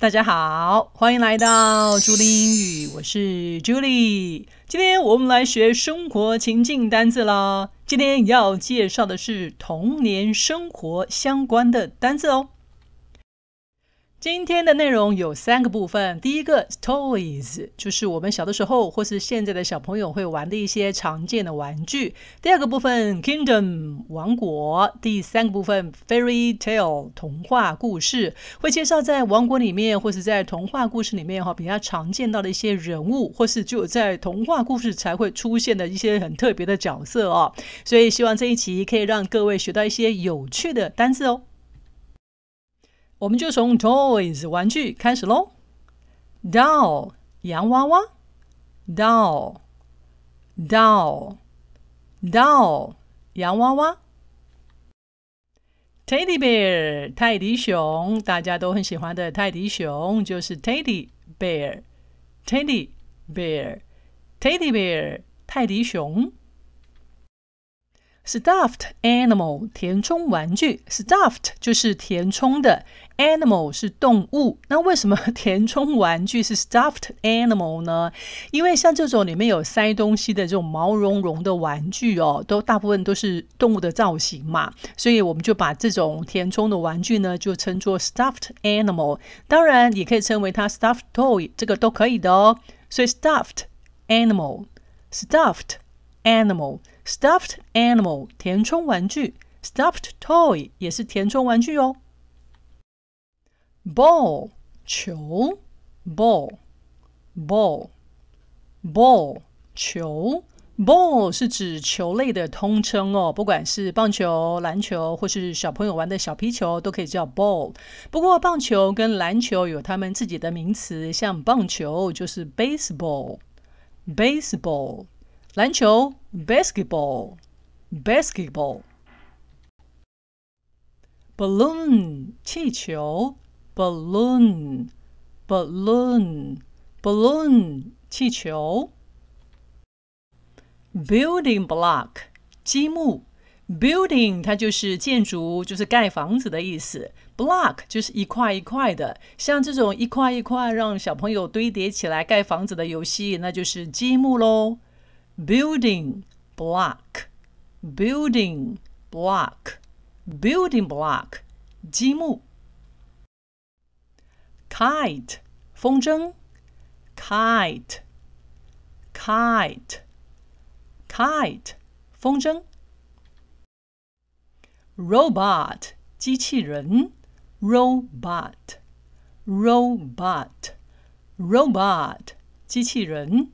大家好，欢迎来到朱莉英语，我是朱莉。今天我们来学生活情境单词了。今天要介绍的是童年生活相关的单词哦。今天的内容有三个部分：第一个，stories，就是我们小的时候或是现在的小朋友会玩的一些常见的玩具；第二个部分，kingdom，王国；第三个部分，fairy tale，童话故事。会介绍在王国里面或是在童话故事里面哈比较常见到的一些人物，或是就在童话故事才会出现的一些很特别的角色哦。所以希望这一期可以让各位学到一些有趣的单字哦。我们就从 toys 玩具开始喽，doll 洋娃娃，doll doll doll 洋娃娃，teddy bear 泰迪熊，大家都很喜欢的泰迪熊就是 teddy bear teddy bear teddy bear 泰迪熊，stuffed animal 填充玩具，stuffed 就是填充的。Animal 是动物，那为什么 填充玩具是 stuffed animal 呢？因为像这种里面有塞东西的这种毛茸茸的玩具哦，都大部分都是动物的造型嘛，所以我们就把这种填充的玩具呢，就称作 stuffed animal。当然也可以称为它 stuffed toy，这个都可以的哦。所以 stuffed animal，stuffed animal，stuffed animal，填充玩具，stuffed toy 也是填充玩具哦。ball 球，ball ball ball 球，ball 是指球类的通称哦，不管是棒球、篮球，或是小朋友玩的小皮球，都可以叫 ball。不过，棒球跟篮球有他们自己的名词，像棒球就是 baseball，baseball；篮球 basketball，basketball；balloon 气球。balloon, balloon, balloon, 气球。building block, 积木。building 它就是建筑，就是盖房子的意思。block 就是一块一块的，像这种一块一块让小朋友堆叠起来盖房子的游戏，那就是积木喽。building block, building block, building block, 积木。kite 风筝，kite kite kite 风筝，robot 机器人，robot robot robot 机器人。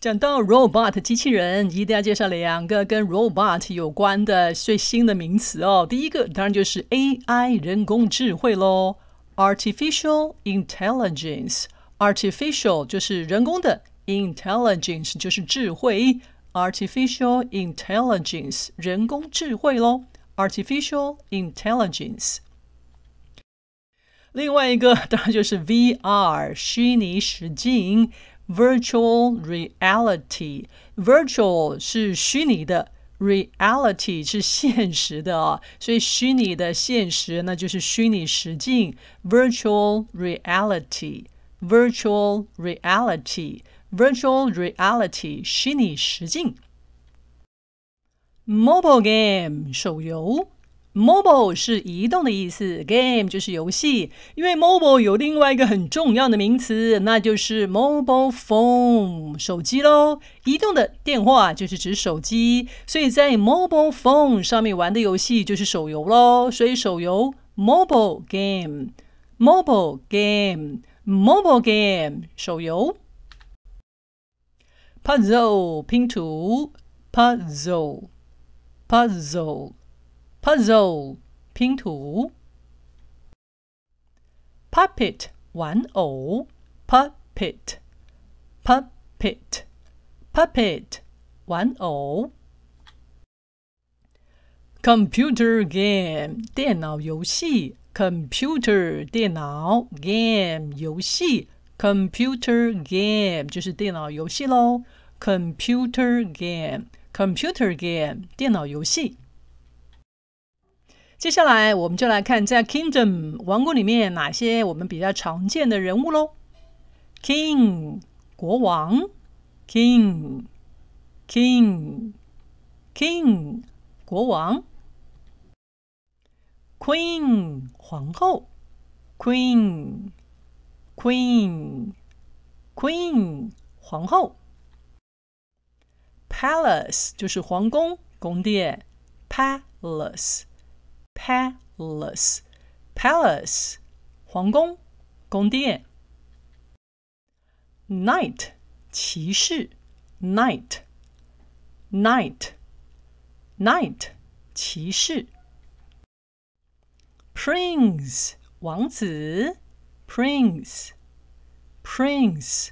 讲到 robot 机器人，一定要介绍两个跟 robot 有关的最新的名词哦。第一个当然就是 AI 人工智慧喽。artificial intelligence。artificial 就是人工的，intelligence 就是智慧，artificial intelligence 人工智慧喽，artificial intelligence。另外一个当然就是 VR 虚拟实境，virtual reality。virtual 是虚拟的 Reality 是现实的哦，所以虚拟的现实那就是虚拟实境 （Virtual Reality）。Virtual Reality，Virtual Reality，虚拟实境。Mobile game 手游。Mobile 是移动的意思，Game 就是游戏。因为 Mobile 有另外一个很重要的名词，那就是 Mobile Phone 手机喽。移动的电话就是指手机，所以在 Mobile Phone 上面玩的游戏就是手游喽。所以手游 Mobile Game，Mobile Game，Mobile Game，手游。Puzzle 拼图，Puzzle，Puzzle。puzzle 拼图，puppet 玩偶，puppet puppet puppet 玩偶，computer game 电脑游戏，computer 电脑，game 游戏，computer game 就是电脑游戏喽，computer game computer game 电脑游戏。接下来，我们就来看在 Kingdom 王国里面哪些我们比较常见的人物喽。King 国王，King King King 国王，Queen 皇后，Queen Queen Queen 皇后，Palace 就是皇宫宫殿，Palace。Palace, palace, 皇宫，宫殿。Knight, 骑士。Knight, knight, knight, 骑士。Prince, 王子。Prince, prince,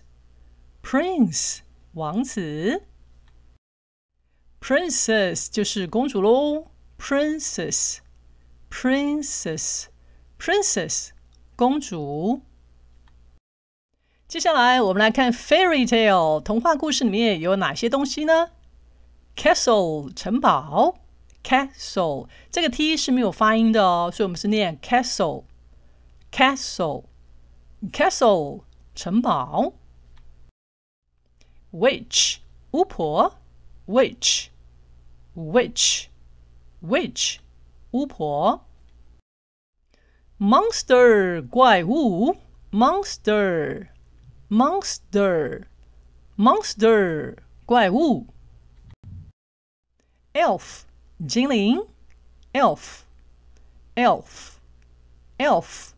prince, 王子。Princess 就是公主喽。Princess. princess princess, 公主。接下来我们来看 fairy tale 童话故事里面有哪些东西呢？castle 城堡，castle 这个 t 是没有发音的哦，所以我们是念 castle castle castle 城堡。witch 巫婆，witch witch witch。巫婆，monster 怪物，monster，monster，monster 怪物，elf 精灵，elf，elf，elf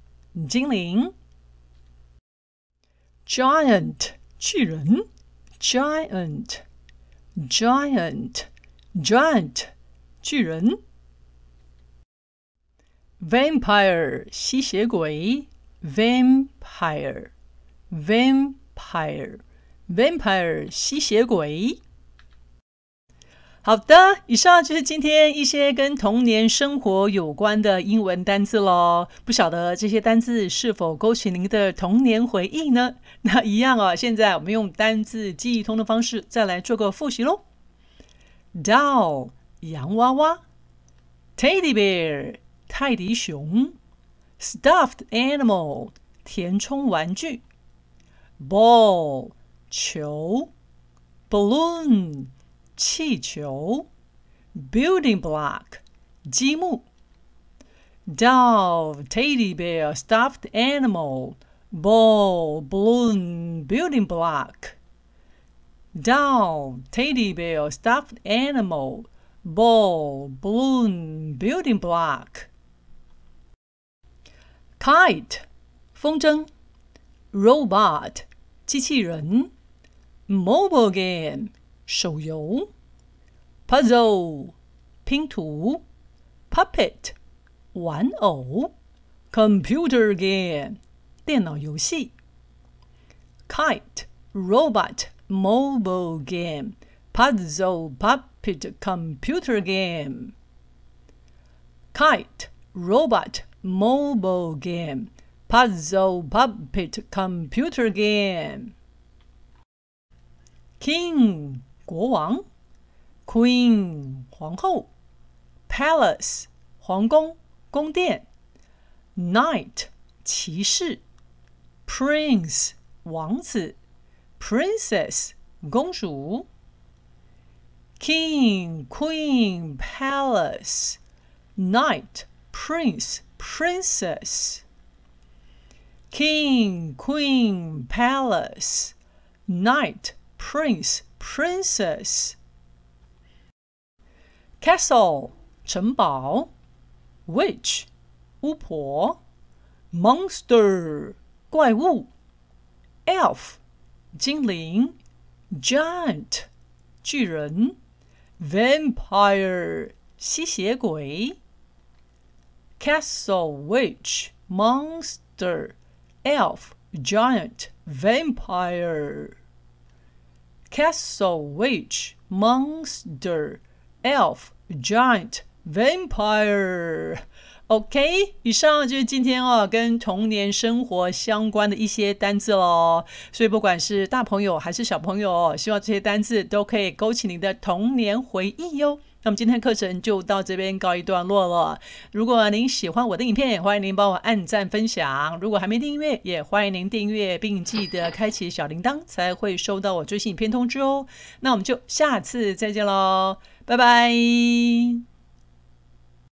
精灵，giant 巨人，giant，giant，giant 巨人。Vampire，吸血鬼。Vampire，Vampire，Vampire，吸血鬼。好的，以上就是今天一些跟童年生活有关的英文单字喽。不晓得这些单字是否勾起您的童年回忆呢？那一样哦。现在我们用单字记忆通的方式，再来做个复习喽。Doll，洋娃娃。Teddy bear。泰迪熊，stuffed animal 填充玩具，ball 球，balloon 气球，building block 积木，dove teddy bear stuffed animal ball balloon building block dove teddy bear stuffed animal ball balloon building block kite 风筝，robot 机器人，mobile game 手游，puzzle 拼图，puppet 玩偶，computer game 电脑游戏，kite robot mobile game puzzle puppet computer game kite robot mobile game, puzzle puppet computer game. King 国王，Queen 皇后，Palace 皇宫宫殿，Knight 骑士，Prince 王子，Princess 公主，King Queen Palace Knight Prince princess. King, queen, palace. Knight, prince, princess. Castle, 城堡. Witch, 巫婆. Monster, 怪物. Elf, 精灵. Giant, 巨人。Vampire, 吸血鬼。castle witch, monster, elf, giant, vampire. Castle witch, monster, elf, giant, vampire. OK，以上就是今天哦跟童年生活相关的一些单字喽。所以不管是大朋友还是小朋友，希望这些单字都可以勾起您的童年回忆哟。那么今天的课程就到这边告一段落了。如果您喜欢我的影片，欢迎您帮我按赞分享。如果还没订阅，也欢迎您订阅，并记得开启小铃铛，才会收到我最新影片通知哦。那我们就下次再见喽，拜拜。